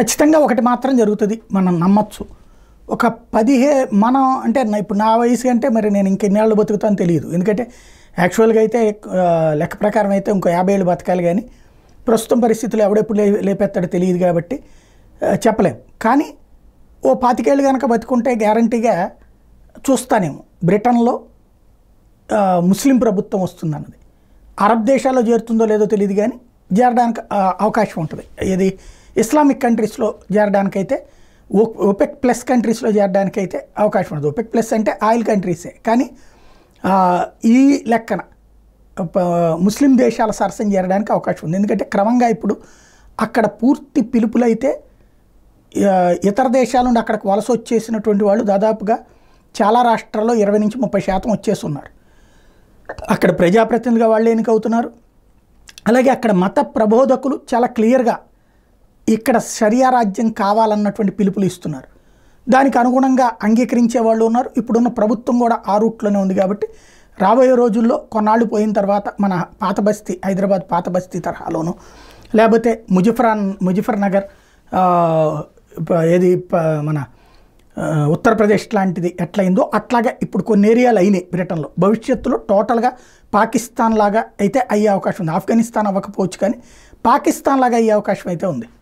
ఖచ్చితంగా ఒకటి మాత్రం జరుగుతుంది మనం నమ్మచ్చు ఒక పదిహే మనం అంటే ఇప్పుడు నా వయసు అంటే మరి నేను ఇంకెన్నేళ్ళు బతుకుతాను తెలియదు ఎందుకంటే యాక్చువల్గా అయితే లెక్క ప్రకారం అయితే ఇంకో యాభై ఏళ్ళు బతకాలి కానీ ప్రస్తుతం పరిస్థితులు ఎవడెప్పుడు లే లేపేస్తాడో తెలియదు కాబట్టి చెప్పలేం కానీ ఓ పాతికేళ్ళు కనుక బతుకుంటే గ్యారంటీగా చూస్తానేమో బ్రిటన్లో ముస్లిం ప్రభుత్వం వస్తుందన్నది అరబ్ దేశాల్లో చేరుతుందో లేదో తెలియదు కానీ చేరడానికి అవకాశం ఉంటుంది ఇది ఇస్లామిక్ కంట్రీస్లో చేరడానికైతే ఒపెక్ ప్లస్ కంట్రీస్లో చేరడానికైతే అవకాశం ఉంటుంది ఒపెక్ ప్లస్ అంటే ఆయిల్ కంట్రీసే కానీ ఈ లెక్కన ముస్లిం దేశాల సరసం చేరడానికి అవకాశం ఉంది ఎందుకంటే క్రమంగా ఇప్పుడు అక్కడ పూర్తి పిలుపులైతే ఇతర దేశాల నుండి అక్కడికి వలస వచ్చేసినటువంటి వాళ్ళు దాదాపుగా చాలా రాష్ట్రాల్లో ఇరవై నుంచి ముప్పై శాతం వచ్చేస్తున్నారు అక్కడ ప్రజాప్రతినిధిగా వాళ్ళు ఎన్నికవుతున్నారు అలాగే అక్కడ మత ప్రబోధకులు చాలా క్లియర్గా ఇక్కడ షరియా రాజ్యం కావాలన్నటువంటి పిలుపులు ఇస్తున్నారు దానికి అనుగుణంగా అంగీకరించే వాళ్ళు ఉన్నారు ఇప్పుడున్న ప్రభుత్వం కూడా ఆ రూట్లోనే ఉంది కాబట్టి రాబోయే రోజుల్లో కొన్నాళ్ళు పోయిన తర్వాత మన పాత బస్తీ హైదరాబాద్ పాత బస్తీ తరహాలోను లేకపోతే ముజఫరాన్ ముజఫర్ నగర్ ఏది మన ఉత్తరప్రదేశ్ లాంటిది ఎట్లయిందో అట్లాగా ఇప్పుడు కొన్ని ఏరియాలు అయినాయి బ్రిటన్లో భవిష్యత్తులో టోటల్గా పాకిస్తాన్ లాగా అయితే అయ్యే అవకాశం ఉంది ఆఫ్ఘనిస్తాన్ అవ్వకపోవచ్చు కానీ పాకిస్తాన్ లాగా అయ్యే అవకాశం అయితే ఉంది